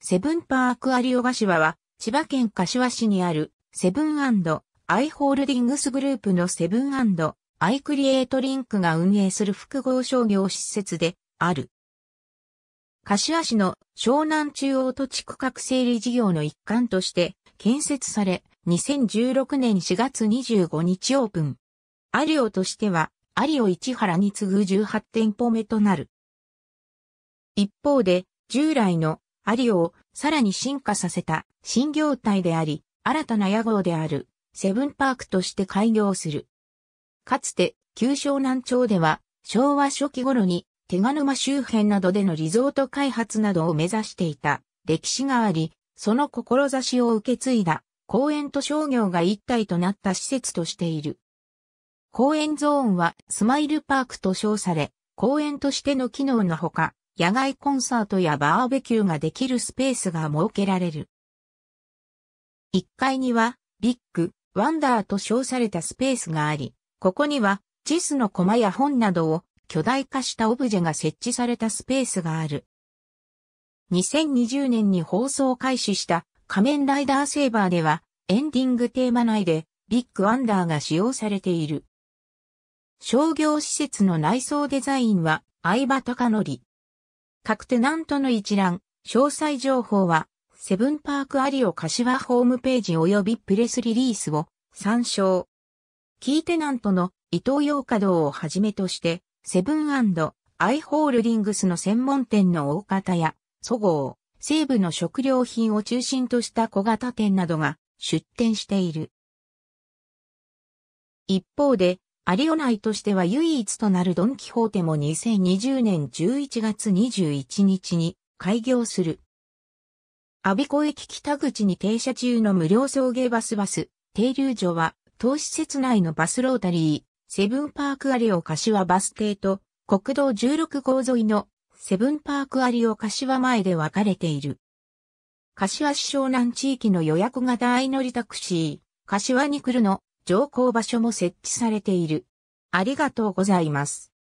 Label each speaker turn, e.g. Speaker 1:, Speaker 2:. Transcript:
Speaker 1: セブンパークアリオガシワは、千葉県柏市にある、セブンアイ・ホールディングスグループのセブンアイ・クリエイトリンクが運営する複合商業施設である。柏市の湘南中央土地区画整理事業の一環として建設され、2016年4月25日オープン。アリオとしては、アリオ市原に次ぐ18店舗目となる。一方で、従来のありをさらに進化させた新業態であり、新たな屋号であるセブンパークとして開業する。かつて旧湘南町では昭和初期頃に手賀沼周辺などでのリゾート開発などを目指していた歴史があり、その志を受け継いだ公園と商業が一体となった施設としている。公園ゾーンはスマイルパークと称され、公園としての機能のほか、野外コンサートやバーベキューができるスペースが設けられる。1階には、ビッグ、ワンダーと称されたスペースがあり、ここには、チスの駒や本などを巨大化したオブジェが設置されたスペースがある。2020年に放送開始した仮面ライダーセーバーでは、エンディングテーマ内で、ビッグワンダーが使用されている。商業施設の内装デザインは、相葉隆則。各テナントの一覧、詳細情報は、セブンパークアリオ柏ホームページ及びプレスリリースを参照。キーテナントの伊東洋華堂をはじめとして、セブンアイホールディングスの専門店の大方や、そごう、西部の食料品を中心とした小型店などが出店している。一方で、アリオ内としては唯一となるドン・キホーテも2020年11月21日に開業する。アビコ駅北口に停車中の無料送迎バスバス、停留所は、当施設内のバスロータリー、セブンパークアリオ柏バス停と、国道16号沿いのセブンパークアリオ柏前で分かれている。柏市湘南地域の予約が大乗りタクシー、柏に来るの乗降場所も設置されている。ありがとうございます。